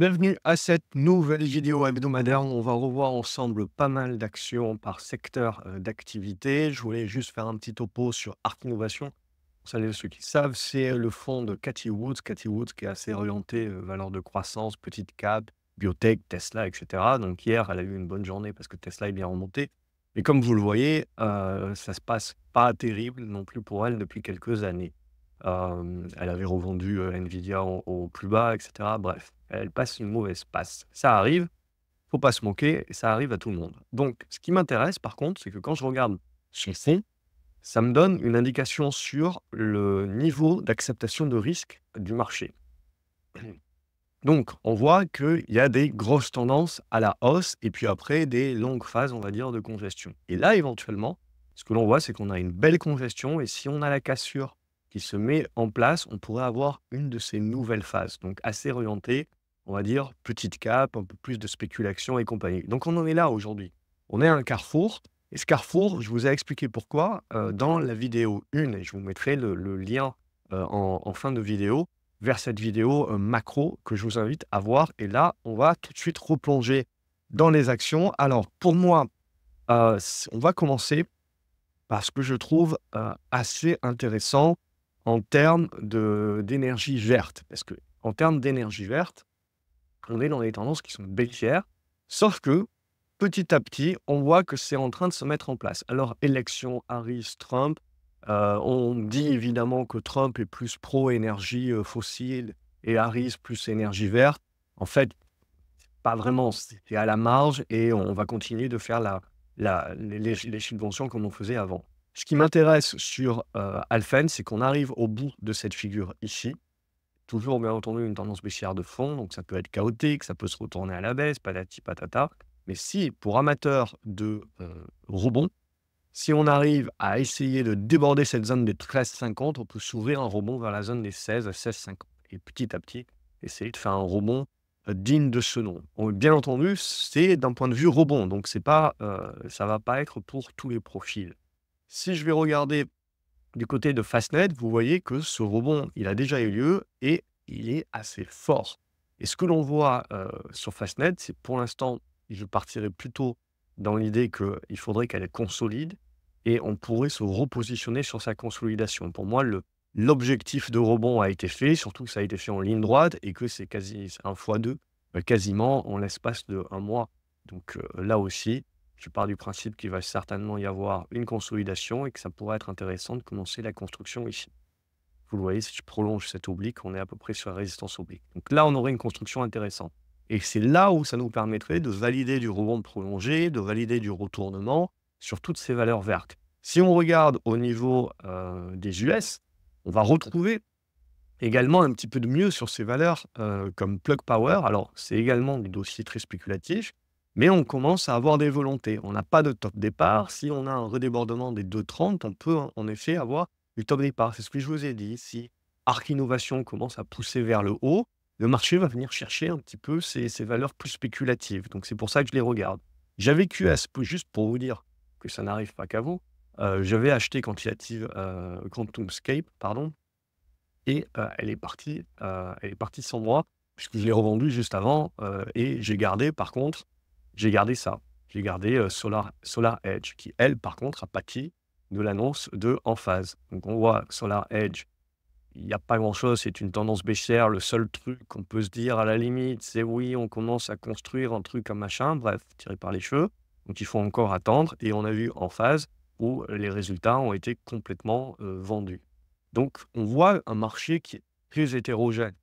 Bienvenue à cette nouvelle vidéo hebdomadaire. On va revoir ensemble pas mal d'actions par secteur euh, d'activité. Je voulais juste faire un petit topo sur Art Innovation. Vous ceux qui savent, c'est le fonds de Cathy Woods. Cathy Woods qui est assez orienté euh, valeur de croissance, petite cap, biotech, Tesla, etc. Donc hier, elle a eu une bonne journée parce que Tesla est bien remonté. Mais comme vous le voyez, euh, ça se passe pas terrible non plus pour elle depuis quelques années. Euh, elle avait revendu euh, Nvidia au, plus bas, etc. Bref, elle passe une mauvaise passe. Ça arrive, faut pas se moquer, ça arrive à tout le monde. Donc, ce qui m'intéresse par contre, c'est que quand je regarde son ça me donne une indication sur le niveau d'acceptation de risque du marché. Donc, on voit qu'il y a des grosses tendances à la hausse et puis après des longues phases, on va dire, de congestion. Et là, éventuellement, ce que l'on voit, c'est qu'on a une belle congestion et si on a la cassure qui se met en place, on pourrait avoir une de ces nouvelles phases, donc assez orientée, on va dire, petite cape, un peu plus de spéculation et compagnie. Donc on en est là aujourd'hui. On est à un carrefour, et ce carrefour, je vous ai expliqué pourquoi euh, dans la vidéo 1, et je vous mettrai le, lien euh, en, fin de vidéo, vers cette vidéo euh, macro que je vous invite à voir. Et là, on va tout de suite replonger dans les actions. Alors, pour moi, on va commencer parce que je trouve assez intéressant en termes d'énergie verte. Parce que en termes d'énergie verte, on est dans des tendances qui sont baissières, sauf que petit à petit, on voit que c'est en train de se mettre en place. Alors, élection Harris, Trump, euh, on dit évidemment que Trump est plus pro-énergie euh, fossile et Harris plus énergie verte. En fait, pas vraiment, C'est à la marge et on va continuer de faire la, la, les, les subventions comme on faisait avant. Ce qui m'intéresse sur euh, Alphen, c'est qu'on arrive au bout de cette figure ici. Toujours, bien entendu, une tendance baissière de fond, donc ça peut être chaotique, ça peut se retourner à la baisse, patati patata. Mais si, pour amateur de euh, rebond, si on arrive à essayer de déborder cette zone des 13,50, on peut s'ouvrir un rebond vers la zone des 16 à 16,50. Et petit à petit, essayer de faire un rebond euh, digne de ce nom. Bien entendu, c'est d'un point de vue rebond, donc c'est pas, euh, ça va pas être pour tous les profils. Si je vais regarder du côté de Fastnet, vous voyez que ce rebond, il a déjà eu lieu et il est assez fort. Et ce que l'on voit euh, sur Fastnet, c'est pour l'instant, je partirais plutôt dans l'idée qu'il faudrait qu'elle consolide et on pourrait se repositionner sur sa consolidation. Pour moi, l'objectif de rebond a été fait, surtout que ça a été fait en ligne droite et que c'est quasi un fois deux, euh, quasiment en l'espace de un mois. Donc euh, là aussi, je pars du principe qu'il va certainement y avoir une consolidation et que ça pourrait être intéressant de commencer la construction ici. Vous le voyez, si je prolonge cette oblique, on est à peu près sur la résistance oblique. Donc là, on aurait une construction intéressante. Et c'est là où ça nous permettrait de valider du rebond prolongé, de valider du retournement sur toutes ces valeurs vertes. Si on regarde au niveau euh, des US, on va retrouver également un petit peu de mieux sur ces valeurs euh, comme Plug Power. Alors, c'est également des dossier très spéculatif. Mais on commence à avoir des volontés. On n'a pas de top départ. Si on a un redébordement des 2,30, on peut en effet avoir du top départ. C'est ce que je vous ai dit. Si Arc Innovation commence à pousser vers le haut, le marché va venir chercher un petit peu ces, valeurs plus spéculatives. Donc c'est pour ça que je les regarde. J'avais QS, juste pour vous dire que ça n'arrive pas qu'à vous, euh, j'avais acheté Quantitative euh, Quantumscape, pardon, et euh, elle, est partie, euh, elle est partie sans moi, puisque je l'ai revendue juste avant, et j'ai gardé par contre j'ai gardé ça. J'ai gardé euh, Solar, Solar Edge, qui, elle, par contre, a pâti de l'annonce de phase. Donc, on voit Solar Edge, il n'y a pas grand-chose, c'est une tendance baissière. Le seul truc qu'on peut se dire à la limite, c'est oui, on commence à construire un truc, un machin, bref, tiré par les cheveux. Donc, il faut encore attendre. Et on a vu en phase où les résultats ont été complètement euh, vendus. Donc, on voit un marché qui est très hétérogène.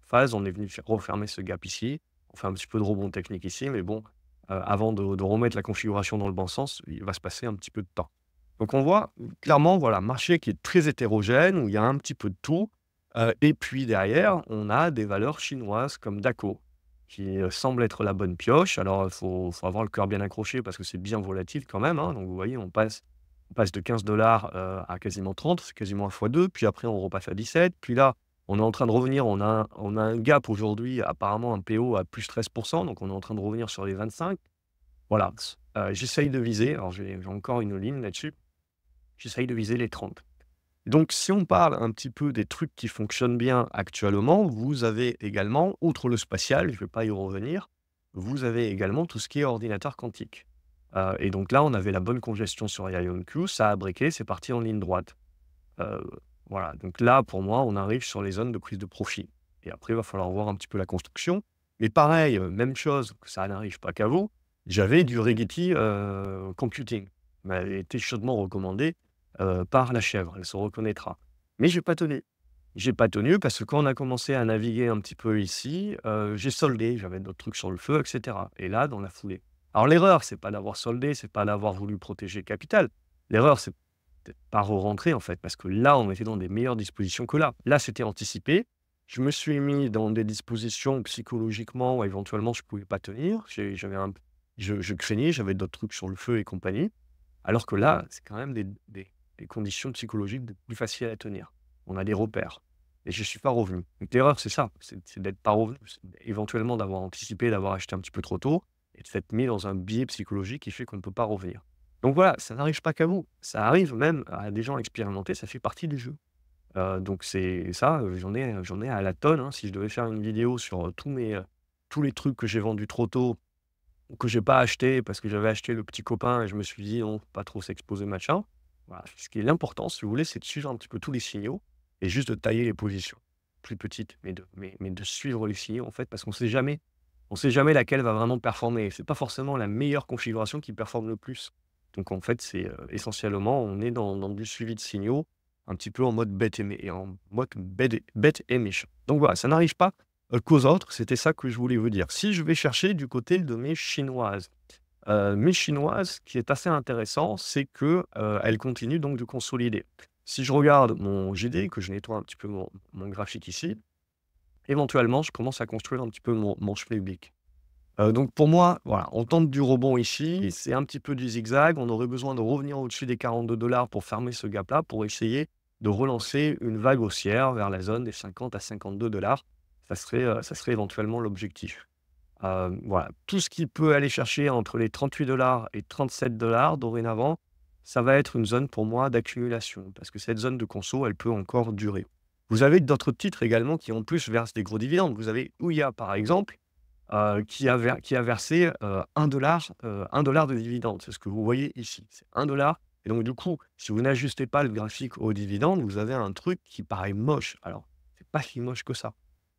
Phase, on est venu refermer ce gap ici. On fait un petit peu de rebond technique ici, mais bon, euh, avant de, remettre la configuration dans le bon sens, il va se passer un petit peu de temps. Donc on voit clairement, voilà, marché qui est très hétérogène, où il y a un petit peu de tout. Euh, et puis derrière, on a des valeurs chinoises comme DACO, qui euh, semble être la bonne pioche. Alors il faut, avoir le cœur bien accroché parce que c'est bien volatile quand même. Hein. Donc vous voyez, on passe, on passe de 15 dollars à quasiment 30, c'est quasiment un fois 2 Puis après, on repasse à 17. Puis là, on est en train de revenir, on a, un gap aujourd'hui, apparemment un PO à plus 13%, donc on est en train de revenir sur les 25. Voilà, euh, j'essaye de viser, alors j'ai encore une ligne là-dessus, j'essaye de viser les 30. Donc si on parle un petit peu des trucs qui fonctionnent bien actuellement, vous avez également, outre le spatial, je ne vais pas y revenir, vous avez également tout ce qui est ordinateur quantique. Euh, et donc là, on avait la bonne congestion sur IonQ, ça a briqué, c'est parti en ligne droite. Euh, voilà, donc là, pour moi, on arrive sur les zones de prise de profit. Et après, il va falloir voir un petit peu la construction. Mais pareil, euh, même chose, ça n'arrive pas qu'à vous, j'avais du Rigetti euh, Computing. Mais elle été chaudement recommandée euh, par la chèvre, elle se reconnaîtra. Mais je n'ai pas tenu. J'ai pas tenu parce que quand on a commencé à naviguer un petit peu ici, j'ai soldé, j'avais d'autres trucs sur le feu, etc. Et là, dans la foulée. Alors l'erreur, c'est pas d'avoir soldé, c'est pas d'avoir voulu protéger le capital. L'erreur, c'est pas re-rentrer, en fait, parce que là, on était dans des meilleures dispositions que là. Là, c'était anticipé. Je me suis mis dans des dispositions psychologiquement où éventuellement je pouvais pas tenir. J'avais un, je, craignais, j'avais d'autres trucs sur le feu et compagnie. Alors que là, c'est quand même des, conditions psychologiques plus faciles à tenir. On a des repères. Et je suis pas revenu. Une terreur, c'est ça. C'est d'être pas revenu. Éventuellement d'avoir anticipé, d'avoir acheté un petit peu trop tôt et de s'être mis dans un biais psychologique qui fait qu'on ne peut pas revenir. Donc voilà, ça n'arrive pas qu'à vous. Ça arrive même à des gens expérimentés, ça fait partie du jeu. Euh, donc c'est ça, euh, j'en ai, ai à la tonne. Hein. Si je devais faire une vidéo sur euh, tous, mes, tous les trucs que j'ai vendus trop tôt, que j'ai pas acheté parce que j'avais acheté le petit copain et je me suis dit non, pas trop s'exposer machin. Voilà. Ce qui est l'important, si vous voulez, c'est de suivre un petit peu tous les signaux et juste de tailler les positions plus petites, mais de, mais, de suivre les signaux en fait parce qu'on sait jamais, on sait jamais laquelle va vraiment performer. C'est pas forcément la meilleure configuration qui performe le plus. Donc en fait, c'est essentiellement, on est dans, du suivi de signaux, un petit peu en mode bête et, en mode Donc voilà, ça n'arrive pas qu'aux autres, c'était ça que je voulais vous dire. Si je vais chercher du côté de mes chinoises, mes chinoises, ce qui est assez intéressant, c'est que elle continuent donc de consolider. Si je regarde mon GD, que je nettoie un petit peu mon, graphique ici, éventuellement, je commence à construire un petit peu mon, mon public. Euh, donc pour moi, voilà, on tente du rebond ici, c'est un petit peu du zigzag, on aurait besoin de revenir au-dessus des 42 dollars pour fermer ce gap-là, pour essayer de relancer une vague haussière vers la zone des 50 à 52 dollars. Ça serait, euh, ça serait éventuellement l'objectif. Euh, voilà, tout ce qui peut aller chercher entre les 38 dollars et 37 dollars dorénavant, ça va être une zone pour moi d'accumulation, parce que cette zone de conso, elle peut encore durer. Vous avez d'autres titres également qui en plus versent des gros dividendes. Vous avez Ouya par exemple, euh, qui, a qui, a versé 1, euh, dollar, euh, dollar de dividende. C'est ce que vous voyez ici. C'est 1 dollar. Et donc, du coup, si vous n'ajustez pas le graphique au dividende, vous avez un truc qui paraît moche. Alors, n'est pas si moche que ça.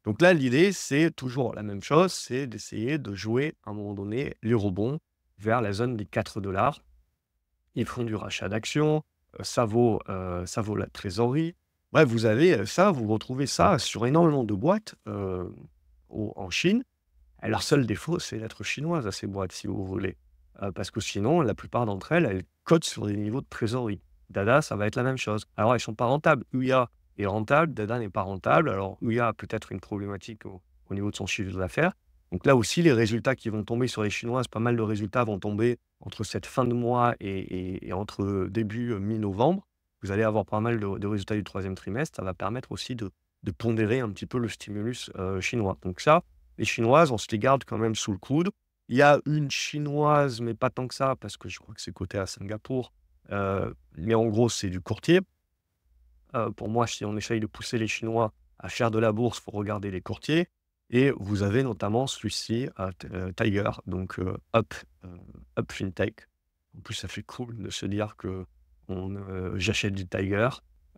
Donc là, l'idée, c'est toujours la même chose, c'est d'essayer de jouer à un moment donné les rebonds vers la zone des 4 dollars. Ils font du rachat d'actions, ça vaut, ça vaut la trésorerie. Bref, vous avez ça, vous retrouvez ça sur énormément de boîtes en Chine. Leur seul défaut, c'est d'être chinoise à ces boîtes, si vous voulez. Euh, parce que sinon, la plupart d'entre elles, elles cotent sur des niveaux de trésorerie. Dada, ça va être la même chose. Alors, elles ne sont pas rentables. Uya est rentable, Dada n'est pas rentable. Alors, Uya a peut-être une problématique au, niveau de son chiffre d'affaires. Donc là aussi, les résultats qui vont tomber sur les Chinoises, pas mal de résultats vont tomber entre cette fin de mois et, entre début euh, mi-novembre. Vous allez avoir pas mal de, résultats du troisième trimestre. Ça va permettre aussi de, pondérer un petit peu le stimulus euh, chinois. Donc ça, les Chinoises, on se les garde quand même sous le coude. Il y a une Chinoise, mais pas tant que ça, parce que je crois que c'est coté à Singapour. Euh, mais en gros, c'est du courtier. Euh, pour moi, si on essaye de pousser les Chinois à faire de la bourse, il faut regarder les courtiers. Et vous avez notamment celui-ci, à euh, Tiger, donc Up, Up FinTech. En plus, ça fait cool de se dire que j'achète du Tiger.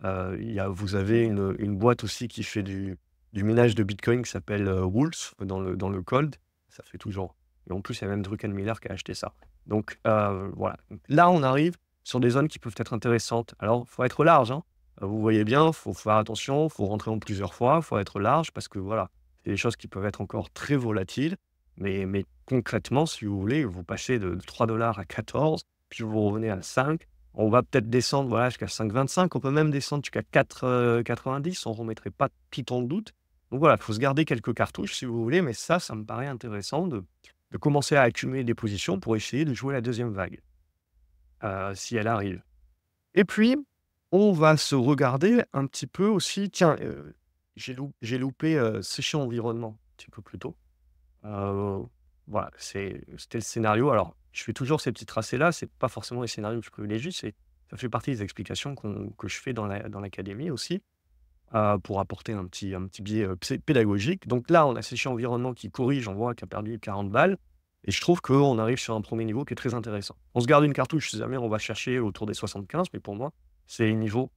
Y a, vous avez une boîte aussi qui fait du, du minage de Bitcoin qui s'appelle euh, Wolf dans le, dans le Cold. Ça fait toujours. Et en plus, il y a même Druckenmiller qui a acheté ça. Donc euh, voilà. Là, on arrive sur des zones qui peuvent être intéressantes. Alors, il faut être large. Hein. Euh, vous voyez bien, il faut faire attention, il faut rentrer en plusieurs fois, il faut être large parce que voilà, c'est des choses qui peuvent être encore très volatiles. Mais, mais concrètement, si vous voulez, vous passez de 3 dollars à 14, puis vous revenez à 5. On va peut-être descendre voilà, jusqu'à 5,25. On peut même descendre jusqu'à 4,90. on ne remettrait pas tout en doute. Donc voilà, il faut se garder quelques cartouches si vous voulez, mais ça, ça me paraît intéressant de, commencer à accumuler des positions pour essayer de jouer la deuxième vague, euh, si elle arrive. Et puis, on va se regarder un petit peu aussi, tiens, euh, j'ai loupé, loupé euh, environnement un petit peu plus tôt. Euh, voilà, c'était le scénario. Alors, je fais toujours ces petits tracés-là, c'est pas forcément les scénarios que je privilégie, ça fait partie des explications que je fais dans l'académie la, dans aussi. Euh, pour apporter un petit, un petit biais euh, pédagogique. Donc là, on a Séché Environnement qui corrige, on voit qu'il a perdu 40 balles. Et je trouve qu'on arrive sur un premier niveau qui est très intéressant. On se garde une cartouche, si jamais on va chercher autour des 75, mais pour moi, c'est les niveaux,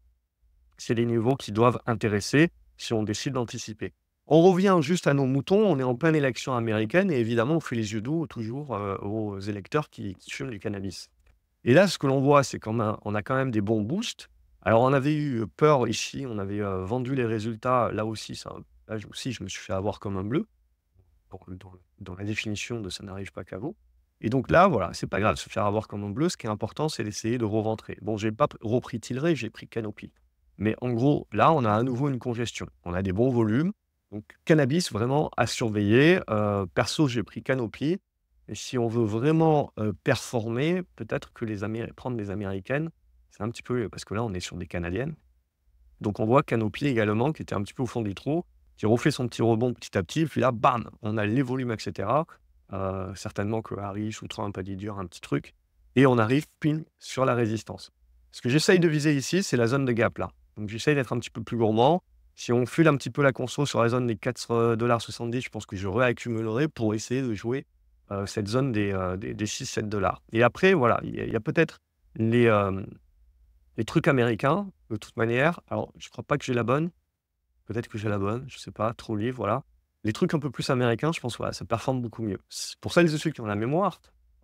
c'est les niveaux qui doivent intéresser si on décide d'anticiper. On revient juste à nos moutons, on est en pleine élection américaine et évidemment, on fait les yeux doux toujours euh, aux électeurs qui, fument du cannabis. Et là, ce que l'on voit, c'est qu'on on a quand même des bons boosts alors, on avait eu peur ici, on avait vendu les résultats. Là aussi, ça, là aussi, je me suis fait avoir comme un bleu. dans, la définition de ça n'arrive pas qu'à vous. Et donc là, voilà, c'est pas grave, se faire avoir comme un bleu. Ce qui est important, c'est d'essayer de reventrer. Bon, j'ai pas repris Tilray, j'ai pris Canopy. Mais en gros, là, on a à nouveau une congestion. On a des bons volumes. Donc, cannabis, vraiment à surveiller. perso, j'ai pris Canopy. Et si on veut vraiment performer, peut-être que les prendre les Américaines, un petit peu parce que là, on est sur des Canadiennes. Donc on voit Canopy également, qui était un petit peu au fond du trou, qui refait son petit rebond petit à petit. Puis là, bam, on a les volumes, etc. Euh, certainement que Harry ou un a dit dur un petit truc. Et on arrive pile sur la résistance. Ce que j'essaye de viser ici, c'est la zone de gap là. Donc j'essaye d'être un petit peu plus gourmand. Si on file un petit peu la conso sur la zone des 4,70$, je pense que je réaccumulerai pour essayer de jouer euh, cette zone des, 6-7$. Euh, et après, voilà, il y a peut-être les, les trucs américains, de toute manière, alors je crois pas que j'ai la bonne, peut-être que j'ai la bonne, je ne sais pas, trop livre, voilà. Les trucs un peu plus américains, je pense, ça performe beaucoup mieux. Pour celles et ceux qui ont la mémoire,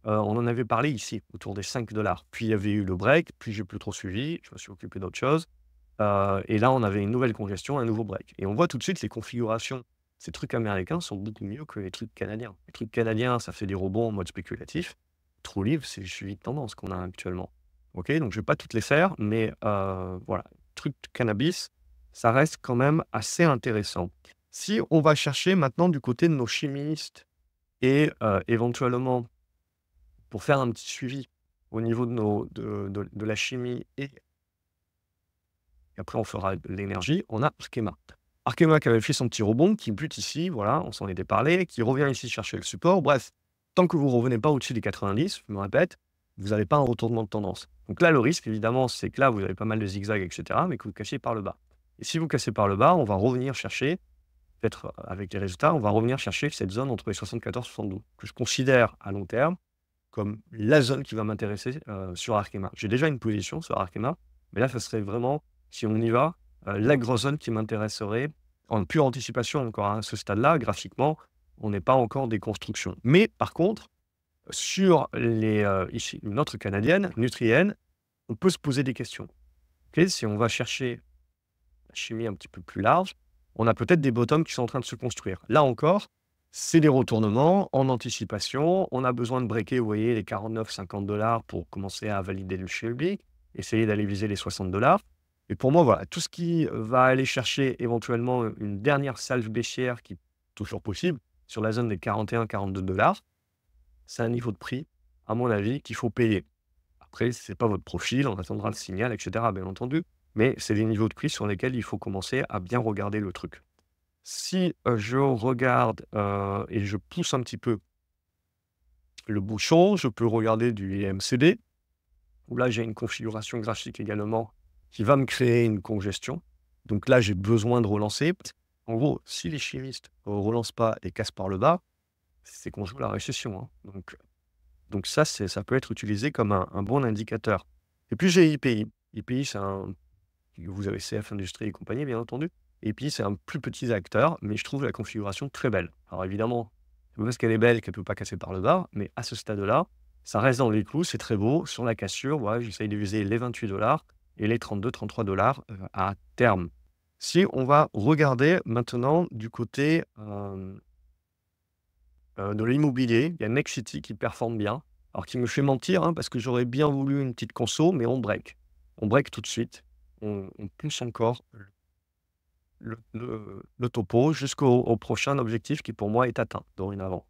euh, on en avait parlé ici, autour des 5 dollars. Puis il y avait eu le break, puis j'ai plus trop suivi, je me suis occupé d'autre chose. Euh, et là, on avait une nouvelle congestion, un nouveau break. Et on voit tout de suite les configurations. Ces trucs américains sont beaucoup mieux que les trucs canadiens. Les trucs canadiens, ça fait des rebonds en mode spéculatif. trop Live, c'est le suivi de tendance qu'on a actuellement. Ok, donc je vais pas toutes les faire, mais euh, voilà, truc de cannabis, ça reste quand même assez intéressant. Si on va chercher maintenant du côté de nos chimistes et éventuellement pour faire un petit suivi au niveau de, nos, de, la chimie et, après on fera l'énergie, on a Arkema. Arkema qui avait fait son petit rebond, qui bute ici, voilà, on s'en était parlé, qui revient ici chercher le support. Bref, tant que vous ne revenez pas au-dessus des 90, je me répète, vous n'avez pas un retournement de tendance. Donc là, le risque, évidemment, c'est que là, vous avez pas mal de zigzags, etc., mais que vous cachez par le bas. Et si vous cassez par le bas, on va revenir chercher, peut-être euh, avec les résultats, on va revenir chercher cette zone entre les 74 et 72, que je considère à long terme comme la zone qui va m'intéresser euh, sur Arkema. J'ai déjà une position sur Arkema, mais là, ça serait vraiment, si on y va, euh, la grosse zone qui m'intéresserait, en pure anticipation encore à ce stade-là, graphiquement, on n'est pas encore des constructions. Mais par contre, sur les, euh, canadienne, Nutrienne, on peut se poser des questions. si on va chercher la chimie un petit peu plus large, on a peut-être des bottoms qui sont en train de se construire. Là encore, c'est des retournements en anticipation. On a besoin de breaker, vous voyez, les 49-50 dollars pour commencer à valider le Shelby, essayer d'aller viser les 60 dollars. Et pour moi, voilà, tout ce qui va aller chercher éventuellement une dernière salve baissière qui est toujours possible sur la zone des 41-42 dollars, c'est un niveau de prix, à mon avis, qu'il faut payer. Après, ce n'est pas votre profil, on attendra le signal, etc., bien entendu, mais c'est des niveaux de prix sur lesquels il faut commencer à bien regarder le truc. Si euh, je regarde euh, et je pousse un petit peu le bouchon, je peux regarder du MCD, où là j'ai une configuration graphique également qui va me créer une congestion. Donc là, j'ai besoin de relancer. En gros, si les chimistes ne relancent pas et cassent par le bas, c'est qu'on joue la récession. Hein. Donc, donc ça, ça peut être utilisé comme un, bon indicateur. Et puis j'ai IPI. E IPI, e c'est un... Vous avez CF Industrie et compagnie, bien entendu. Et puis c'est un plus petit acteur, mais je trouve la configuration très belle. Alors évidemment, c'est parce qu'elle est belle qu'elle ne peut pas casser par le bas, mais à ce stade-là, ça reste dans les clous, c'est très beau. Sur la cassure, ouais, j'essaye de viser les 28 dollars et les 32-33 dollars euh, à terme. Si on va regarder maintenant du côté euh, euh, de l'immobilier. Il y a Next City qui performe bien. Alors qui me fait mentir, hein, parce que j'aurais bien voulu une petite conso, mais on break. On break tout de suite. On, pousse encore le, topo jusqu'au prochain objectif qui pour moi est atteint dorénavant.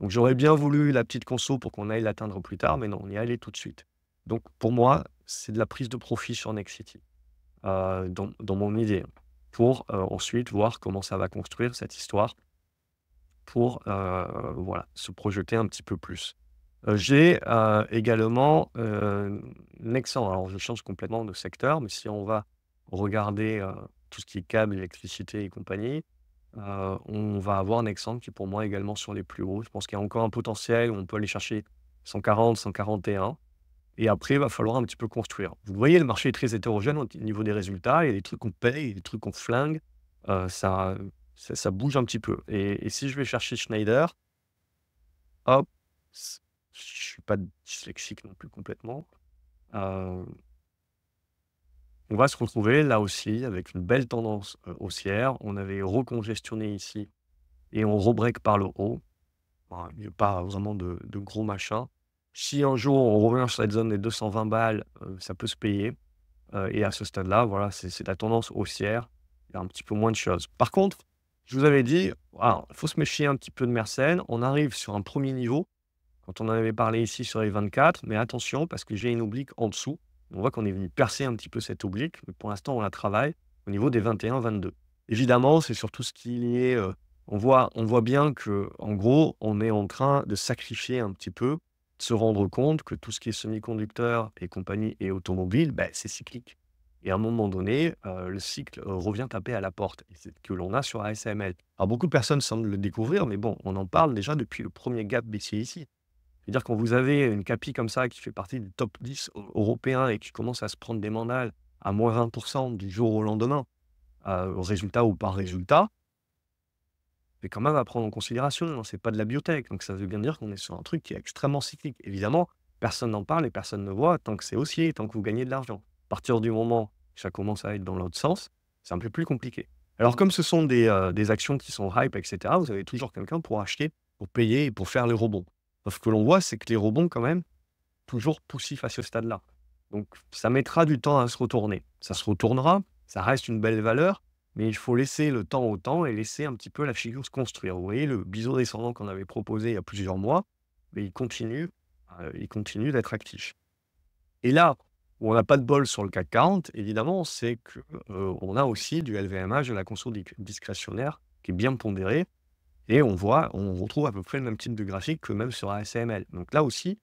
Donc j'aurais bien voulu la petite conso pour qu'on aille l'atteindre plus tard, mais non, on y est allé tout de suite. Donc pour moi, c'est de la prise de profit sur Next City, euh, dans, mon idée, pour euh, ensuite voir comment ça va construire cette histoire pour euh, voilà, se projeter un petit peu plus. Euh, j'ai euh, également Nexan. Alors, je change complètement de secteur, mais si on va regarder tout ce qui est câble, électricité et compagnie, on va avoir Nexan qui pour moi également sur les plus hauts. Je pense qu'il y a encore un potentiel où on peut aller chercher 140, 141. Et après, il va falloir un petit peu construire. Vous voyez, le marché est très hétérogène au niveau des résultats. Il y a des trucs qu'on paye, il des trucs qu'on flingue. ça, ça, bouge un petit peu. Et, si je vais chercher Schneider, hop, je suis pas dyslexique non plus complètement. Euh, on va se retrouver là aussi avec une belle tendance euh, haussière. On avait recongestionné ici et on rebreak par le haut. il n'y a pas vraiment de, gros machin. Si un jour on revient sur cette zone des 220 balles, euh, ça peut se payer. et à ce stade-là, voilà, c'est la tendance haussière. Il y a un petit peu moins de choses. Par contre, je vous avais dit, il faut se méfier un petit peu de Mersenne. On arrive sur un premier niveau, quand on en avait parlé ici sur les 24, mais attention parce que j'ai une oblique en dessous. On voit qu'on est venu percer un petit peu cette oblique, mais pour l'instant, on la travaille au niveau des 21-22. Évidemment, c'est surtout ce qui est. Euh, on, voit, on voit bien que, en gros, on est en train de sacrifier un petit peu, de se rendre compte que tout ce qui est semi-conducteur et compagnie et automobile, ben, c'est cyclique. Et à un moment donné, euh, le cycle euh, revient taper à la porte et que l'on a sur ASML. Alors beaucoup de personnes semblent le découvrir, mais bon, on en parle déjà depuis le premier gap baissier ici. C'est-à-dire quand vous avez une CAPI comme ça qui fait partie du top 10 européen et qui commence à se prendre des mandales à moins 20% du jour au lendemain, euh, résultat ou pas résultat, c'est quand même à prendre en considération. Hein, c'est pas de la biotech, donc ça veut bien dire qu'on est sur un truc qui est extrêmement cyclique. Évidemment, personne n'en parle et personne ne voit tant que c'est haussier, tant que vous gagnez de l'argent. À partir du moment que ça commence à être dans l'autre sens, c'est un peu plus compliqué. Alors, comme ce sont des, euh, actions qui sont hype, etc., vous avez toujours quelqu'un pour acheter, pour payer et pour faire les rebonds. Sauf que l'on voit, c'est que les rebonds, quand même, toujours poussifs à ce stade-là. Donc, ça mettra du temps à se retourner. Ça se retournera, ça reste une belle valeur, mais il faut laisser le temps au temps et laisser un petit peu la figure se construire. Vous voyez, le biseau descendant qu'on avait proposé il y a plusieurs mois, mais il continue, euh, il continue d'être actif. Et là, on n'a pas de bol sur le CAC 40, évidemment, c'est qu'on euh, a aussi du LVMH, de la consommation discrétionnaire, qui est bien pondérée. Et on voit, on retrouve à peu près le même type de graphique que même sur ASML. Donc là aussi,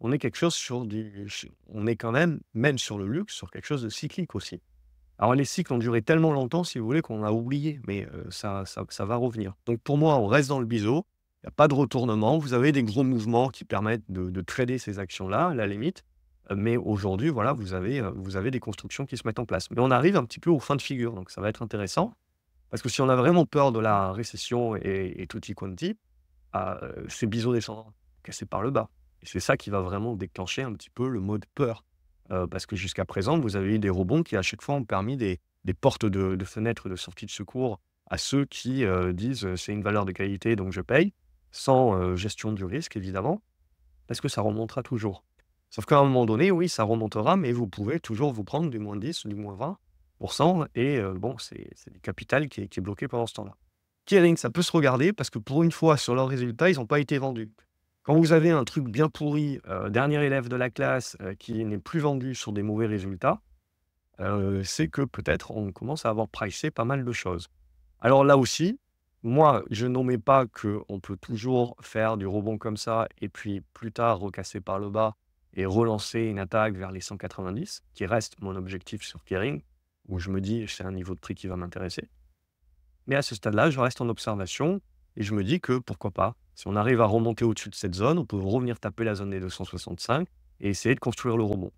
on est quelque chose sur du. On est quand même, même sur le luxe, sur quelque chose de cyclique aussi. Alors les cycles ont duré tellement longtemps, si vous voulez, qu'on a oublié, mais euh, ça, ça, va revenir. Donc pour moi, on reste dans le biseau. Il n'y a pas de retournement. Vous avez des gros mouvements qui permettent de, de trader ces actions-là, à la limite. Mais aujourd'hui, voilà, vous avez, euh, vous avez des constructions qui se mettent en place. Mais on arrive un petit peu aux fins de figure, donc ça va être intéressant. Parce que si on a vraiment peur de la récession et, et tutti quanti, euh, c'est biseau descendant, cassé par le bas. Et c'est ça qui va vraiment déclencher un petit peu le mode peur. Euh, parce que jusqu'à présent, vous avez eu des rebonds qui, à chaque fois, ont permis des, portes de, de fenêtres de sortie de secours à ceux qui disent c'est une valeur de qualité, donc je paye, sans gestion du risque, évidemment, parce que ça remontera toujours. Sauf qu'à un moment donné, oui, ça remontera, mais vous pouvez toujours vous prendre du moins 10 ou du moins 20 et euh, bon, c'est du capital qui est, bloqué pendant ce temps-là. Kering, ça peut se regarder parce que pour une fois, sur leurs résultats, ils n'ont pas été vendus. Quand vous avez un truc bien pourri, euh, dernier élève de la classe euh, qui n'est plus vendu sur des mauvais résultats, c'est que peut-être on commence à avoir pricé pas mal de choses. Alors là aussi, moi, je n'omets pas qu'on peut toujours faire du rebond comme ça et puis plus tard recasser par le bas et relancer une attaque vers les 190, qui reste mon objectif sur Kering, où je me dis c'est un niveau de prix qui va m'intéresser. Mais à ce stade-là, je reste en observation et je me dis que pourquoi pas, si on arrive à remonter au-dessus de cette zone, on peut revenir taper la zone des 265 et essayer de construire le rebond.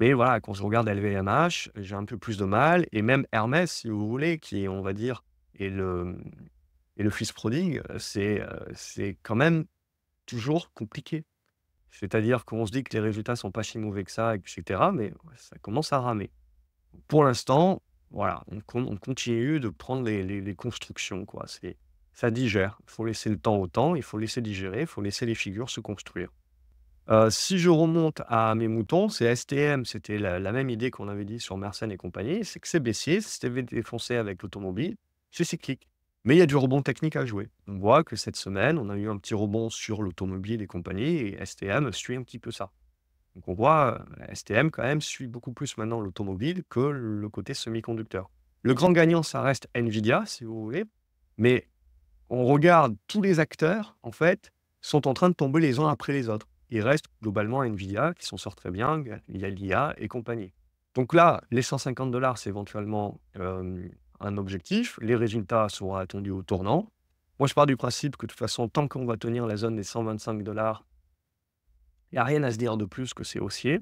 Mais voilà, quand je regarde LVMH, j'ai un peu plus de mal, et même Hermès, si vous voulez, qui, on va dire, est le, et le fils prodigue, euh, c'est quand même toujours compliqué c'est-à-dire qu'on se dit que les résultats sont pas si mauvais que ça, etc. Mais ça commence à ramer. Pour l'instant, voilà, on, continue de prendre les, constructions. Quoi. C'est, ça digère. Il faut laisser le temps au temps, il faut laisser digérer, il faut laisser les figures se construire. Euh, si je remonte à mes moutons, c'est STM, c'était la, même idée qu'on avait dit sur Mersenne et compagnie, c'est que c'est baissier, c'était défoncé avec l'automobile, c'est cyclique. Mais il y a du rebond technique à jouer. On voit que cette semaine, on a eu un petit rebond sur l'automobile et compagnie, et STM suit un petit peu ça. Donc on voit, euh, STM quand même suit beaucoup plus maintenant l'automobile que le côté semi-conducteur. Le grand gagnant, ça reste Nvidia, si vous voulez, mais on regarde tous les acteurs, en fait, sont en train de tomber les uns après les autres. Il reste globalement Nvidia qui s'en sort très bien, il y a l'IA et compagnie. Donc là, les 150 dollars, c'est éventuellement euh, un objectif, les résultats seront attendus au tournant. Moi, je pars du principe que de toute façon, tant qu'on va tenir la zone des 125 dollars, il n'y a rien à se dire de plus que c'est haussier.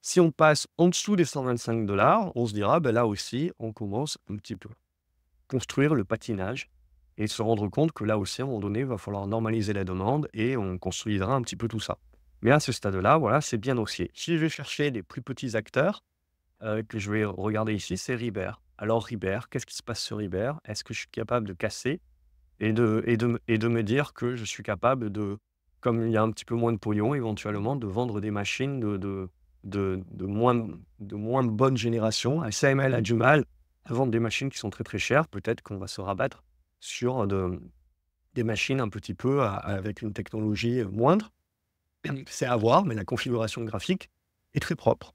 Si on passe en dessous des 125 dollars, on se dira, ben là aussi, on commence un petit peu. Construire le patinage et se rendre compte que là aussi, à un moment donné, il va falloir normaliser la demande et on construira un petit peu tout ça. Mais à ce stade-là, voilà, c'est bien haussier. Si je vais chercher les plus petits acteurs, euh, que je vais regarder ici, c'est Ribert. Alors, Ribert, qu'est-ce qui se passe sur Ribert Est-ce que je suis capable de casser et de, et, et de me dire que je suis capable de, comme il y a un petit peu moins de pognon éventuellement, de vendre des machines de, de, moins, de moins bonne génération. sml a du mal à vendre des machines qui sont très très chères. Peut-être qu'on va se rabattre sur des machines un petit peu avec une technologie moindre. C'est à voir, mais la configuration graphique est très propre.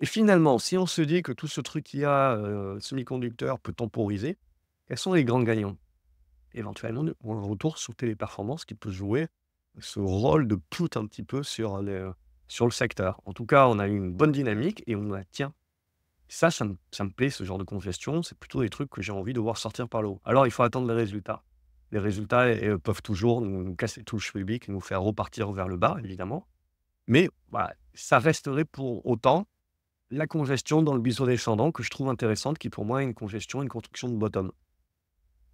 Et finalement, si on se dit que tout ce truc qu'il y a, euh, semi-conducteur, peut temporiser, quels sont les grands gagnants Éventuellement, on retour sur téléperformance qui peut jouer ce rôle de tout un petit peu sur, sur le secteur. En tout cas, on a une bonne dynamique et on a, tiens, ça, ça me, plaît, ce genre de congestion. C'est plutôt des trucs que j'ai envie de voir sortir par le haut. Alors, il faut attendre les résultats. Les résultats eh, peuvent toujours nous, casser tout le public, nous faire repartir vers le bas, évidemment. Mais ça resterait pour autant la congestion dans le biseau descendant que je trouve intéressante, qui pour moi est une congestion, une construction de bottom.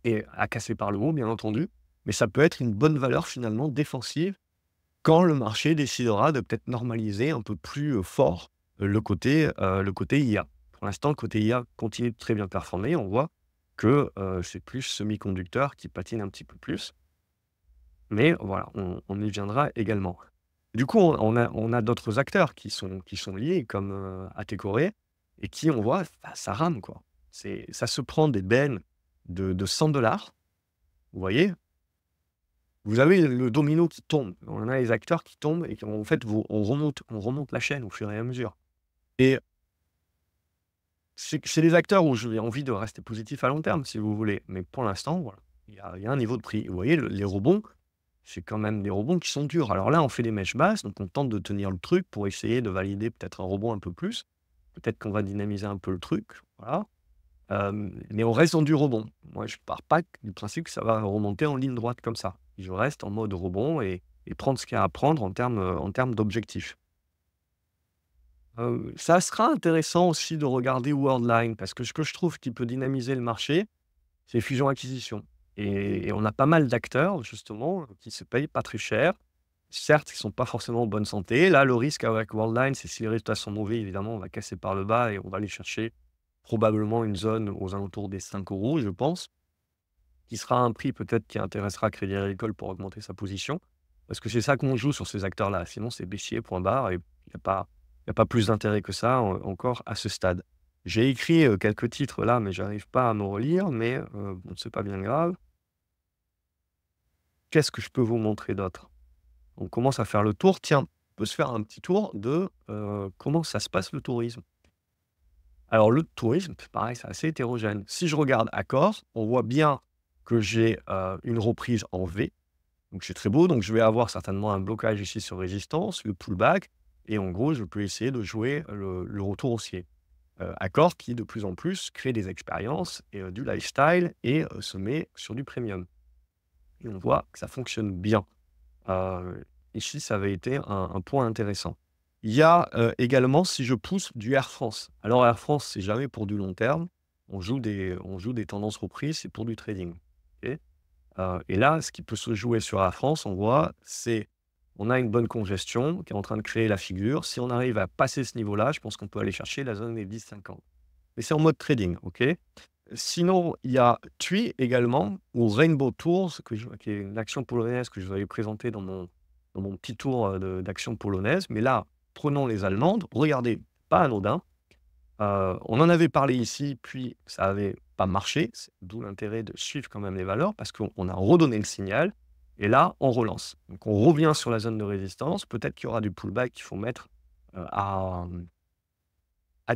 Et à casser par le haut, bien entendu, mais ça peut être une bonne valeur finalement défensive quand le marché décidera de peut-être normaliser un peu plus euh, fort euh, le côté, euh, le côté IA. Pour l'instant, le côté IA continue de très bien performer. On voit que c'est plus semi-conducteur qui patine un petit peu plus. Mais voilà, on y viendra également. Du coup, on a, d'autres acteurs qui sont, liés, comme euh, et qui, on voit, ça rame, quoi. ça se prend des bennes de, 100 dollars, vous voyez Vous avez le domino qui tombe. On a les acteurs qui tombent et qui, en fait, on, remonte, on remonte la chaîne au fur et à mesure. Et c'est, les acteurs où j'ai envie de rester positif à long terme, si vous voulez. Mais pour l'instant, voilà, il y, a un niveau de prix. Vous voyez, les rebonds, c'est quand même des rebonds qui sont durs. Alors là, on fait des mèches basses, donc on tente de tenir le truc pour essayer de valider peut-être un rebond un peu plus. Peut-être qu'on va dynamiser un peu le truc, voilà. Euh, mais on reste dans du rebond. Moi, je pars pas du principe que ça va remonter en ligne droite comme ça. Je reste en mode rebond et, prendre ce qu'il y a à prendre en termes d'objectifs. Euh, ça sera intéressant aussi de regarder Worldline parce que ce que je trouve qui peut dynamiser le marché, c'est fusion-acquisition. Et, on a pas mal d'acteurs, justement, qui se payent pas très cher. Certes, ils sont pas forcément en bonne santé. Là, le risque avec Worldline, c'est si les résultats sont mauvais, évidemment, on va casser par le bas et on va aller chercher probablement une zone aux alentours des 5 euros, je pense, qui sera un prix peut-être qui intéressera Crédit Agricole pour augmenter sa position. Parce que c'est ça qu'on joue sur ces acteurs-là. Sinon, c'est baissier, point barre, et il n'y a, pas, plus d'intérêt que ça encore à ce stade. J'ai écrit quelques titres là, mais j'arrive pas à me relire, mais euh, bon, c'est pas bien grave. Qu'est-ce que je peux vous montrer d'autre On commence à faire le tour. Tiens, on peut se faire un petit tour de comment ça se passe le tourisme. Alors le tourisme, pareil, c'est assez hétérogène. Si je regarde à Corse, on voit bien que j'ai une reprise en V. Donc c'est très beau, donc je vais avoir certainement un blocage ici sur résistance, le pullback, et en gros, je peux essayer de jouer le retour haussier. Euh, Accor qui, de plus en plus, crée des expériences et euh, du lifestyle et euh, se met sur du premium. Et on voit que ça fonctionne bien. ici, ça avait été un, point intéressant. Il y a également, si je pousse, du Air France. Alors Air France, c'est jamais pour du long terme. On joue des, on joue des tendances reprises, c'est pour du trading. et là, ce qui peut se jouer sur Air France, on voit, c'est on a une bonne congestion qui est en train de créer la figure. Si on arrive à passer ce niveau-là, je pense qu'on peut aller chercher la zone des 10-50. Mais c'est en mode trading, OK Sinon, il y a TUI également, ou Rainbow Tours, qui est une action polonaise que je vous avais présentée dans mon, mon petit tour euh, d'action polonaise. Mais là, prenons les Allemandes. Regardez, pas anodin. Euh, on en avait parlé ici, puis ça n'avait pas marché, d'où l'intérêt de suivre quand même les valeurs, parce qu'on a redonné le signal. Et là, on relance. Donc on revient sur la zone de résistance. Peut-être qu'il y aura du pullback qu'il faut mettre euh, à, à,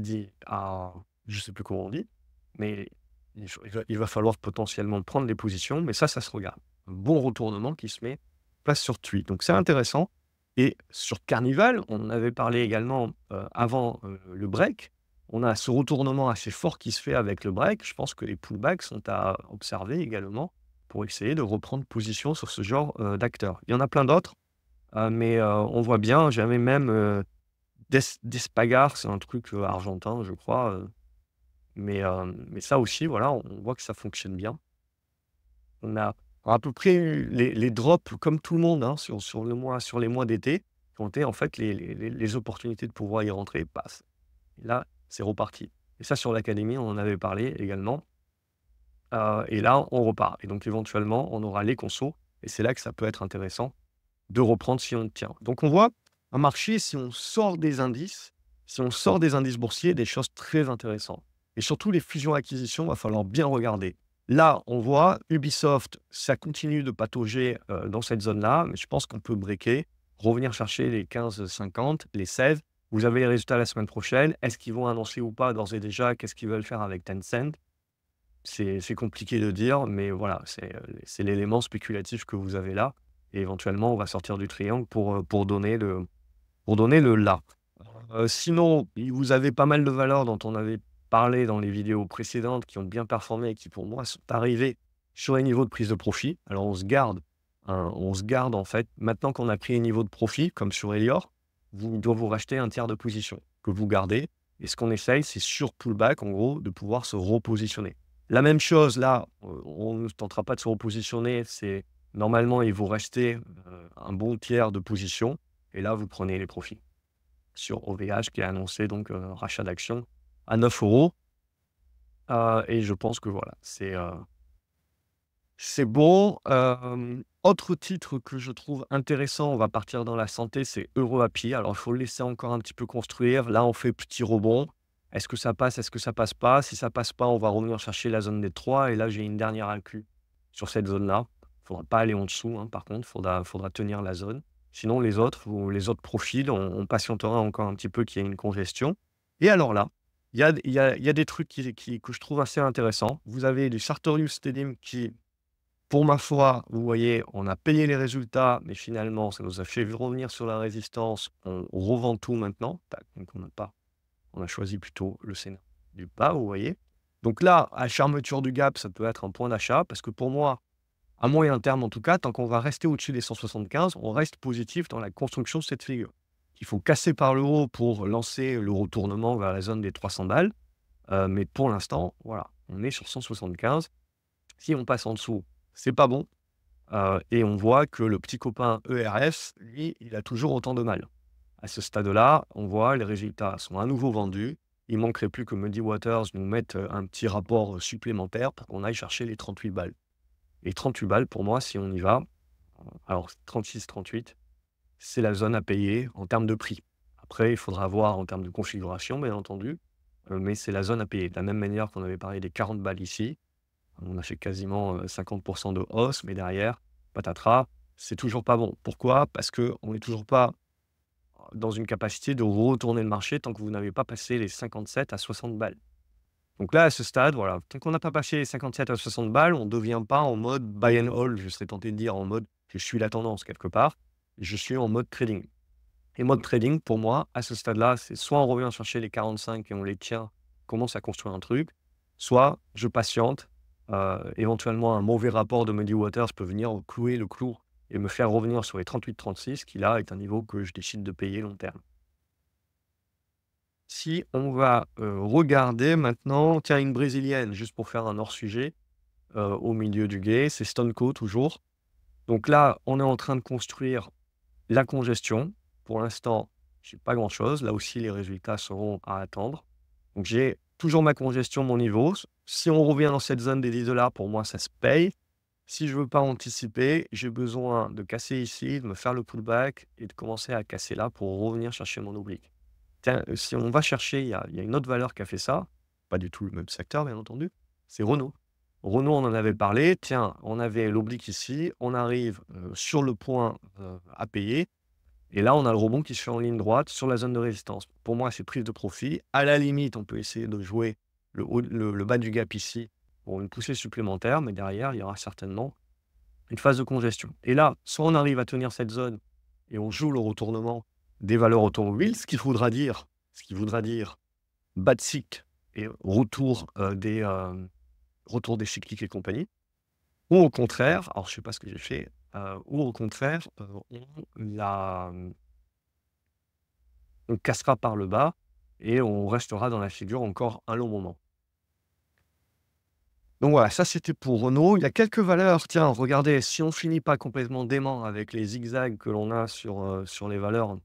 je ne sais plus comment on dit, mais il, va falloir potentiellement prendre des positions. Mais ça, ça se regarde. Un bon retournement qui se met place sur TUI. Donc c'est intéressant. Et sur Carnival, on avait parlé également euh, avant euh, le break. On a ce retournement assez fort qui se fait avec le break. Je pense que les pullbacks sont à observer également pour essayer de reprendre position sur ce genre euh, d'acteurs. Il y en a plein d'autres, euh, mais euh, on voit bien, j'avais même Des Despagar, c'est un truc argentin, je crois. mais, mais ça aussi, voilà, on, voit que ça fonctionne bien. On a à peu près les, les drops, comme tout le monde, hein, sur, le mois, sur les mois d'été, quand ont en fait les, opportunités de pouvoir y rentrer passent. Et là, c'est reparti. Et ça, sur l'académie, on en avait parlé également. Ah, et là, on repart. Et donc, éventuellement, on aura les consos. Et c'est là que ça peut être intéressant de reprendre si on tient. Donc, on voit un marché, si on sort des indices, si on sort des indices boursiers, des choses très intéressantes. Et surtout, les fusions-acquisitions, va falloir bien regarder. Là, on voit Ubisoft, ça continue de patauger euh, dans cette zone-là, mais je pense qu'on peut briquer, revenir chercher les 15, 50, les 16. Vous avez les résultats la semaine prochaine. Est-ce qu'ils vont annoncer ou pas d'ores et déjà qu'est-ce qu'ils veulent faire avec Tencent c'est compliqué de dire, mais voilà, c'est l'élément spéculatif que vous avez là. Et éventuellement, on va sortir du triangle pour, euh, pour donner le, pour donner le là. Euh, sinon, vous avez pas mal de valeurs dont on avait parlé dans les vidéos précédentes qui ont bien performé et qui, pour moi, sont arrivées sur les niveaux de prise de profit. Alors, on se garde, hein, on se garde en fait. Maintenant qu'on a pris les niveaux de profit, comme sur Elior, vous doit vous racheter un tiers de position que vous gardez. Et ce qu'on essaye, c'est sur pullback, en gros, de pouvoir se repositionner. La même chose, là, on ne tentera pas de se repositionner. C'est normalement, il vous restait euh, un bon tiers de position. Et là, vous prenez les profits sur OVH qui a annoncé donc euh, rachat d'actions à 9 euros. Euh, et je pense que voilà, c'est c'est bon. autre titre que je trouve intéressant, on va partir dans la santé, c'est Euro Happy. Alors, il faut le laisser encore un petit peu construire. Là, on fait petit rebond. Est-ce que ça passe Est-ce que ça passe pas Si ça passe pas, on va revenir chercher la zone des 3. Et là, j'ai une dernière accu sur cette zone-là. Il faudra pas aller en dessous, hein, par contre. Il faudra, tenir la zone. Sinon, les autres, les autres profils, on, patientera encore un petit peu qu'il y ait une congestion. Et alors là, il y a, des trucs que je trouve assez intéressants. Vous avez du Sartorius Stadium qui, pour ma foi, vous voyez, on a payé les résultats, mais finalement, ça nous a fait revenir sur la résistance. On revend tout maintenant. Donc, on n'a pas on a choisi plutôt le Sénat du bas, vous voyez. Donc là, à fermeture du gap, ça peut être un point d'achat, parce que pour moi, à moyen terme en tout cas, tant qu'on va rester au-dessus des 175, on reste positif dans la construction de cette figure. Il faut casser par le haut pour lancer le retournement vers la zone des 300 balles. Euh, mais pour l'instant, voilà, on est sur 175. Si on passe en dessous, c'est pas bon. Euh, et on voit que le petit copain ERS, lui, il a toujours autant de mal à ce stade-là, on voit les résultats sont à nouveau vendus. Il manquerait plus que Muddy Waters nous mette euh, un petit rapport euh, supplémentaire pour qu'on aille chercher les 38 balles. Et 38 balles, pour moi, si on y va, euh, alors 36-38, c'est la zone à payer en termes de prix. Après, il faudra voir en termes de configuration, bien entendu, mais c'est la zone à payer. De la même manière qu'on avait parlé des 40 balles ici, on a fait quasiment 50% de hausse, mais derrière, patatras, c'est toujours pas bon. Pourquoi Parce qu'on n'est toujours pas dans une capacité de retourner le marché tant que vous n'avez pas passé les 57 à 60 balles. Donc là, à ce stade, voilà, tant qu'on n'a pas passé les 57 à 60 balles, on ne devient pas en mode buy and hold, je serais tenté de dire en mode je suis la tendance quelque part, je suis en mode trading. Et mode trading, pour moi, à ce stade-là, c'est soit on revient chercher les 45 et on les tient, commence à construire un truc, soit je patiente, euh, éventuellement un mauvais rapport de Muddy Waters peut venir clouer le clou et me faire revenir sur les 38-36, qui là est un niveau que je décide de payer long terme. Si on va euh, regarder maintenant, tiens, une brésilienne, juste pour faire un hors-sujet, euh, au milieu du guet, c'est Stoneco, toujours. Donc là, on est en train de construire la congestion. Pour l'instant, je n'ai pas grand-chose. Là aussi, les résultats seront à attendre. Donc j'ai toujours ma congestion, mon niveau. Si on revient dans cette zone des 10 dollars, pour moi, ça se paye. Si je veux pas anticiper, j'ai besoin de casser ici, de me faire le pullback et de commencer à casser là pour revenir chercher mon oblique. Tiens, euh, si on va chercher, il y a, une autre valeur qui a fait ça, pas du tout le même secteur, bien entendu, c'est Renault. Renault, on en avait parlé. Tiens, on avait l'oblique ici, on arrive euh, sur le point euh, à payer. Et là, on a le rebond qui se fait en ligne droite sur la zone de résistance. Pour moi, c'est prise de profit. À la limite, on peut essayer de jouer le bas du gap ici pour une poussée supplémentaire, mais derrière, il y aura certainement une phase de congestion. Et là, soit on arrive à tenir cette zone et on joue le retournement des valeurs automobiles, ce qui voudra dire, ce qui voudra dire bas et retour, euh, des, euh, cycliques et compagnie, ou au contraire, alors je ne sais pas ce que j'ai fait, euh, ou au contraire, euh, la, on cassera par le bas et on restera dans la figure encore un long moment. Donc voilà, ça c'était pour Renault. Il y a quelques valeurs. Tiens, regardez, si on finit pas complètement dément avec les zigzags que l'on a sur, euh, sur les valeurs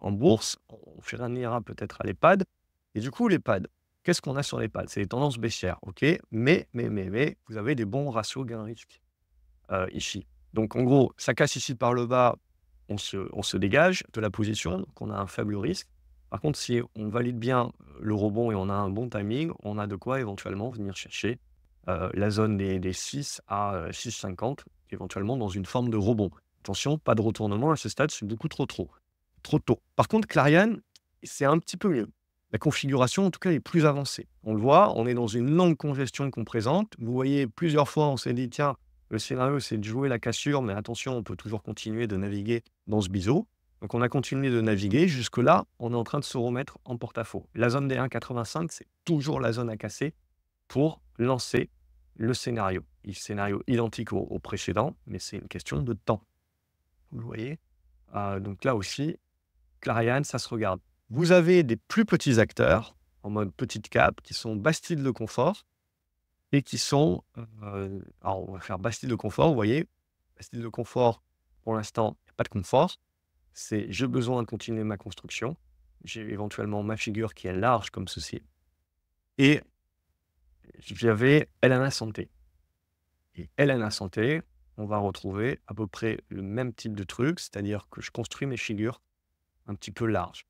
en bourse, on finira peut-être à l'EHPAD. Et du coup, l'EHPAD, qu'est-ce qu'on a sur l'EHPAD C'est les tendances baissières, ok Mais, mais, mais, mais, vous avez des bons ratios gain-risque euh, ici. Donc en gros, ça casse ici par le bas, on se, on se dégage de la position, donc on a un faible risque. Par contre, si on valide bien euh, le rebond et on a un bon timing, on a de quoi éventuellement venir chercher euh, la zone des, 6 à 6,50, euh, éventuellement dans une forme de rebond. Attention, pas de retournement à ce stade, c'est beaucoup trop, trop, trop tôt. Par contre, Clarion, c'est un petit peu mieux. La configuration, en tout cas, est plus avancée. On le voit, on est dans une longue congestion qu'on présente. Vous voyez, plusieurs fois, on s'est dit, tiens, le scénario, c'est de jouer la cassure, mais attention, on peut toujours continuer de naviguer dans ce biseau. Donc, on a continué de naviguer. Jusque-là, on est en train de se remettre en porte-à-faux. La zone des 1,85, c'est toujours la zone à casser pour lancer le scénario. scénario identique au, précédent, mais c'est une question de temps. Vous voyez euh, Donc là aussi, Clariane, ça se regarde. Vous avez des plus petits acteurs, en mode petite cape, qui sont Bastille de confort, et qui sont... Euh, alors, on va faire bastille de confort, vous voyez. Bastille de confort, pour l'instant, il n'y a pas de confort. C'est j'ai besoin de continuer ma construction. J'ai éventuellement ma figure qui est large comme ceci. Et j'avais Elena Santé. Et Elena Santé, on va retrouver à peu près le même type de truc, c'est-à-dire que je construis mes figures un petit peu larges.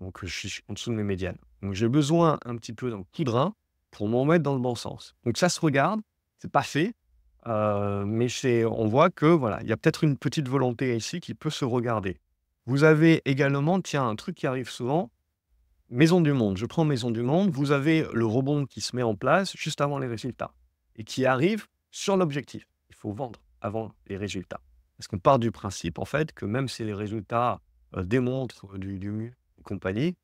Donc, je suis en dessous de mes médianes. Donc, j'ai besoin un petit peu d'un coup de rein pour m'en mettre dans le bon sens. Donc, ça se regarde, c'est pas fait, euh, mais on voit que voilà, il y a peut-être une petite volonté ici qui peut se regarder. Vous avez également, tiens, un truc qui arrive souvent, Maison du Monde, je prends Maison du Monde, vous avez le rebond qui se met en place juste avant les résultats et qui arrive sur l'objectif. Il faut vendre avant les résultats. Parce qu'on part du principe, en fait, que même si les résultats euh, démontrent du, du mieux et compagnie,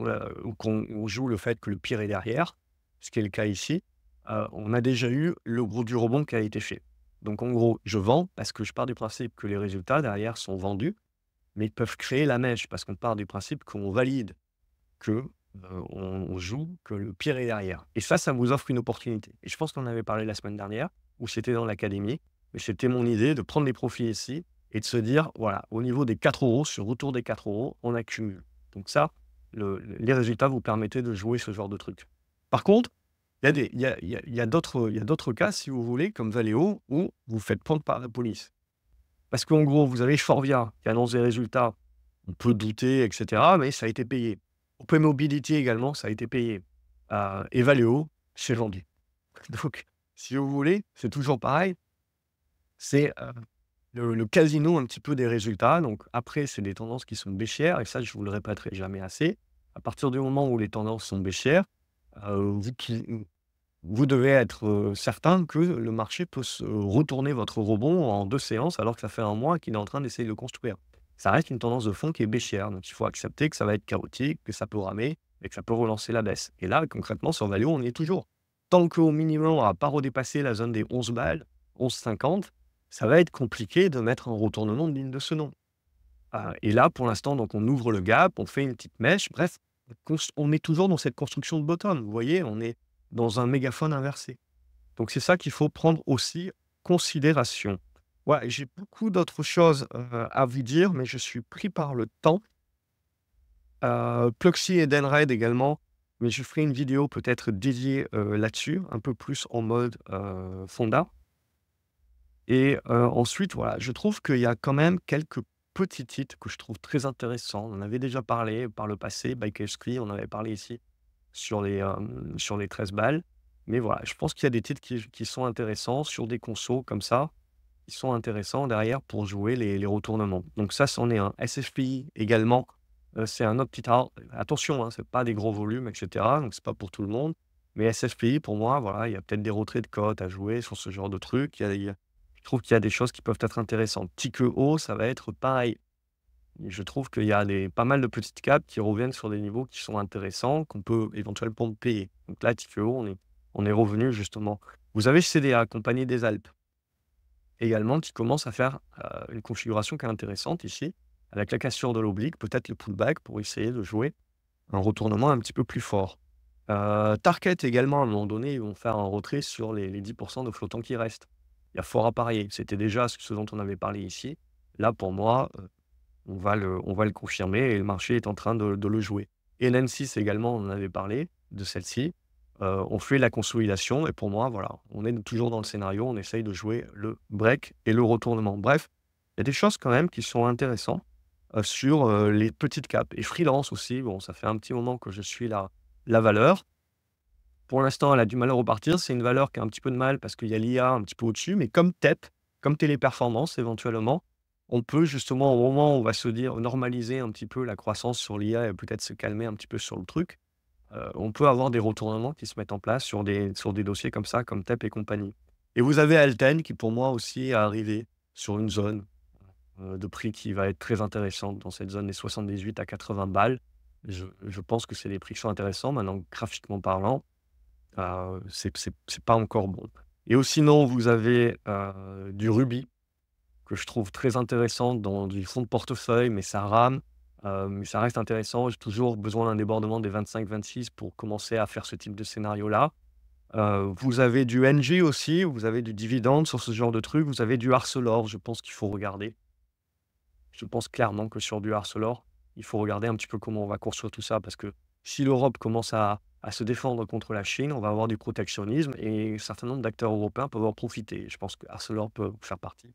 euh, ou qu'on joue le fait que le pire est derrière, ce qui est le cas ici, euh, on a déjà eu le gros du rebond qui a été fait. Donc en gros, je vends parce que je pars du principe que les résultats derrière sont vendus, mais ils peuvent créer la mèche parce qu'on part du principe qu'on valide que on joue que le pire est derrière. Et ça, ça vous offre une opportunité. Et je pense qu'on avait parlé la semaine dernière, où c'était dans l'académie, mais c'était mon idée de prendre les profits ici et de se dire, voilà, au niveau des 4 euros, sur retour des 4 euros, on accumule. Donc ça, les résultats vous permettaient de jouer ce genre de truc. Par contre, il y a, y a d'autres cas, si vous voulez, comme Valéo, où vous faites prendre par la police. Parce qu'en gros, vous avez Forvia qui annonce des résultats, on peut douter, etc., mais ça a été payé. Open Mobility également, ça a été payé à Evaleo chez vendu. Donc, si vous voulez, c'est toujours pareil. C'est euh, le, casino un petit peu des résultats. Donc, après, c'est des tendances qui sont baissières. Et ça, je vous le répéterai jamais assez. À partir du moment où les tendances sont baissières, euh, vous, devez être euh, certain que le marché peut se retourner votre rebond en deux séances alors que ça fait un mois qu'il est en train d'essayer de construire ça reste une tendance de fond qui est béchère, Donc, il faut accepter que ça va être chaotique, que ça peut ramer et que ça peut relancer la baisse. Et là, concrètement, sur Value, on est toujours. Tant qu'au minimum, on n'a pas redépassé la zone des 11 balles, 11,50, ça va être compliqué de mettre un retournement de ligne de ce nom. Euh, et là, pour l'instant, donc on ouvre le gap, on fait une petite mèche. Bref, on est toujours dans cette construction de bottom. Vous voyez, on est dans un mégaphone inversé. Donc c'est ça qu'il faut prendre aussi considération j'ai beaucoup d'autres choses à vous dire, mais je suis pris par le temps. Euh, Pluxy et Denraid également, mais je ferai une vidéo peut-être dédiée là-dessus, un peu plus en mode Fonda. Et ensuite, voilà, je trouve qu'il y a quand même quelques petits titres que je trouve très intéressants. On en avait déjà parlé par le passé, Bakersky, on en avait parlé ici sur les, sur les 13 balles. Mais voilà, je pense qu'il y a des titres qui, qui sont intéressants sur des consoles comme ça sont intéressants derrière pour jouer les, retournements. Donc ça, c'en est un. SFPI également, euh, c'est un autre petit... art. attention, hein, ce n'est pas des gros volumes, etc. Donc c'est pas pour tout le monde. Mais SFPI, pour moi, voilà, il y a peut-être des retraits de cotes à jouer sur ce genre de trucs. je trouve qu'il y a des choses qui peuvent être intéressantes. Tique haut, ça va être pareil. je trouve qu'il y a des, pas mal de petites capes qui reviennent sur des niveaux qui sont intéressants, qu'on peut éventuellement payer. Donc là, tique haut, on est, on est revenu justement. Vous avez à Compagnie des Alpes également qui commence à faire euh, une configuration qui est intéressante ici, avec la cassure de l'oblique, peut-être le pullback pour essayer de jouer un retournement un petit peu plus fort. Euh, Target également, à un moment donné, ils vont faire un retrait sur les, 10% de flottants qui restent. Il y a fort à parier. C'était déjà ce dont on avait parlé ici. Là, pour moi, euh, on va le, confirmer et le marché est en train de, le jouer. Et 6 également, on en avait parlé de celle-ci. Euh, on fait la consolidation et pour moi, voilà, on est toujours dans le scénario, on essaye de jouer le break et le retournement. Bref, il y a des choses quand même qui sont intéressantes euh, sur euh, les petites capes et freelance aussi. Bon, ça fait un petit moment que je suis la, la valeur. Pour l'instant, elle a du mal à repartir. C'est une valeur qui a un petit peu de mal parce qu'il y a l'IA un petit peu au-dessus, mais comme TEP, comme téléperformance éventuellement, on peut justement, au moment où on va se dire normaliser un petit peu la croissance sur l'IA et peut-être se calmer un petit peu sur le truc, euh, on peut avoir des retournements qui se mettent en place sur des, sur des dossiers comme ça, comme TEP et compagnie. Et vous avez Alten qui, pour moi aussi, est arrivé sur une zone euh, de prix qui va être très intéressante dans cette zone des 78 à 80 balles. Je, pense que c'est des prix qui sont intéressants. Maintenant, graphiquement parlant, euh, c'est pas encore bon. Et aussi, non, vous avez euh, du Ruby que je trouve très intéressant dans du fonds de portefeuille, mais ça rame. Mais ça reste intéressant. J'ai toujours besoin d'un débordement des 25-26 pour commencer à faire ce type de scénario-là. vous avez du NG aussi, vous avez du dividende sur ce genre de truc, vous avez du Arcelor, je pense qu'il faut regarder. Je pense clairement que sur du Arcelor, il faut regarder un petit peu comment on va construire tout ça, parce que si l'Europe commence à, se défendre contre la Chine, on va avoir du protectionnisme et un certain nombre d'acteurs européens peuvent en profiter. Je pense que Arcelor peut faire partie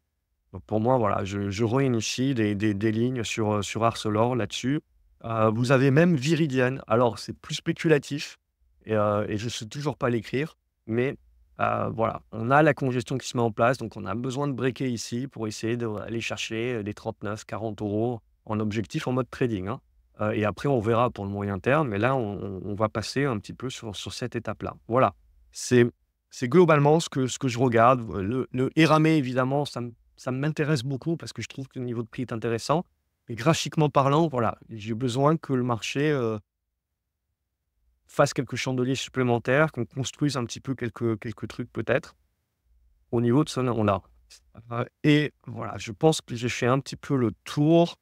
pour moi, voilà, je, je réinitie des, lignes sur, euh, sur Arcelor là-dessus. Euh, vous avez même Viridian. Alors, c'est plus spéculatif et, euh, je ne sais toujours pas l'écrire, mais voilà, on a la congestion qui se met en place, donc on a besoin de breaker ici pour essayer d'aller chercher des 39, 40 euros en objectif en mode trading. Hein. et après, on verra pour le moyen terme, mais là, on, va passer un petit peu sur, sur cette étape-là. Voilà, c'est globalement ce que, ce que je regarde. Le, le évidemment, ça me ça m'intéresse beaucoup parce que je trouve que le niveau de prix est intéressant. Mais graphiquement parlant, voilà, j'ai besoin que le marché euh, fasse quelques chandeliers supplémentaires, qu'on construise un petit peu quelques, quelques trucs peut-être au niveau de ce nom-là. Euh, et voilà, je pense que j'ai fait un petit peu le tour.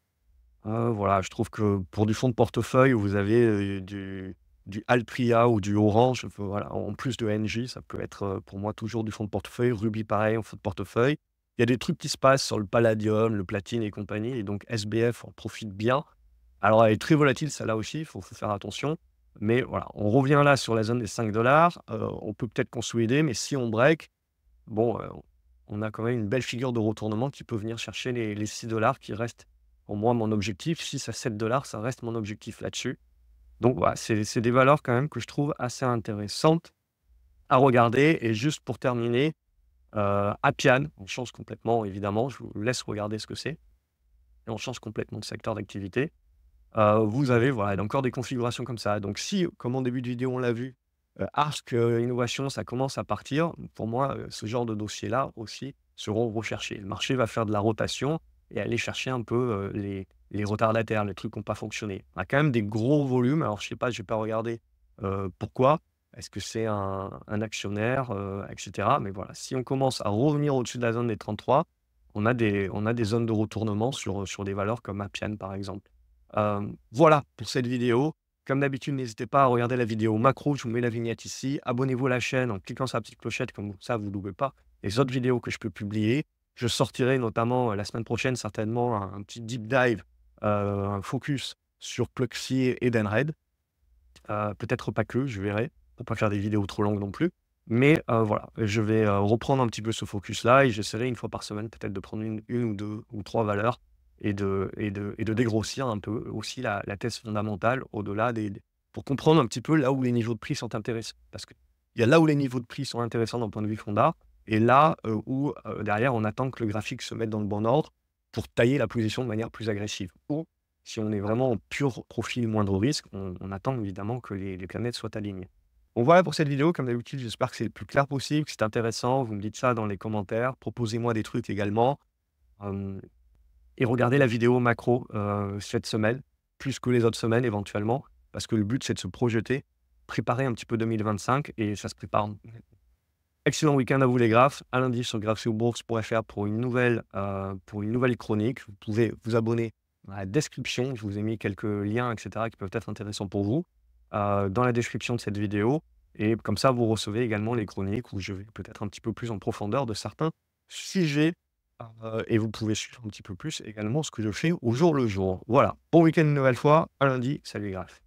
Euh, voilà, je trouve que pour du fonds de portefeuille, vous avez du, du Altria ou du Orange, voilà, en plus de NJ, ça peut être pour moi toujours du fonds de portefeuille. Ruby, pareil, en fonds de portefeuille il y a des trucs qui se passent sur le palladium, le platine et compagnie, et donc SBF en profite bien. Alors, elle est très volatile, celle-là aussi, il faut, faire attention. Mais voilà, on revient là sur la zone des 5 dollars. Euh, on peut peut-être consolider, mais si on break, bon, euh, on a quand même une belle figure de retournement qui peut venir chercher les, 6 dollars qui restent au moins mon objectif. si à 7 dollars, ça reste mon objectif là-dessus. Donc voilà, c'est des valeurs quand même que je trouve assez intéressantes à regarder. Et juste pour terminer, Appian, euh, on change complètement, évidemment. Je vous laisse regarder ce que c'est. on change complètement de secteur d'activité. Euh, vous avez voilà, encore des configurations comme ça. Donc, si, comme en début de vidéo, on l'a vu, euh, euh Innovation, ça commence à partir, pour moi, ce genre de dossiers-là aussi seront recherchés. Le marché va faire de la rotation et aller chercher un peu les, les retardataires, les trucs qui n'ont pas fonctionné. On a quand même des gros volumes. Alors, je ne sais pas, je vais pas regardé pourquoi. Est-ce que c'est un, actionnaire, euh, etc. Mais voilà, si on commence à revenir au-dessus de la zone des 33, on a des, on a des zones de retournement sur, sur des valeurs comme Appian, par exemple. Euh, voilà pour cette vidéo. Comme d'habitude, n'hésitez pas à regarder la vidéo macro. Je vous mets la vignette ici. Abonnez-vous à la chaîne en cliquant sur la petite clochette, comme ça, vous ne loupez pas les autres vidéos que je peux publier. Je sortirai notamment euh, la semaine prochaine, certainement, un, petit deep dive, un focus sur Pluxy et Denred. Euh, Peut-être pas que, je verrai pour pas faire des vidéos trop longues non plus. Mais euh, voilà, je vais euh, reprendre un petit peu ce focus-là et j'essaierai une fois par semaine peut-être de prendre une, une, ou deux ou trois valeurs et de, et de, et de dégrossir un peu aussi la, la thèse fondamentale au-delà des, pour comprendre un petit peu là où les niveaux de prix sont intéressants. Parce qu'il y a là où les niveaux de prix sont intéressants d'un point de vue fondat et là euh, où derrière on attend que le graphique se mette dans le bon ordre pour tailler la position de manière plus agressive. Ou si on est vraiment en pur profil moindre risque, on, attend évidemment que les, les planètes soient alignées. Bon, voilà pour cette vidéo. Comme d'habitude, j'espère que c'est le plus clair possible, que c'est intéressant. Vous me dites ça dans les commentaires. Proposez-moi des trucs également. Hum, et regardez la vidéo macro euh, cette semaine, plus que les autres semaines éventuellement, parce que le but, c'est de se projeter, préparer un petit peu 2025 et ça se prépare. Excellent week-end à vous les graphes. À lundi sur graphsbourse.fr pour une nouvelle euh, pour une nouvelle chronique. Vous pouvez vous abonner à la description. Je vous ai mis quelques liens, etc., qui peuvent être intéressants pour vous. Euh, dans la description de cette vidéo. Et comme ça, vous recevez également les chroniques où je vais peut-être un petit peu plus en profondeur de certains sujets. Euh, et vous pouvez suivre un petit peu plus également ce que je fais au jour le jour. Voilà. Bon week-end une nouvelle fois. À lundi. Salut les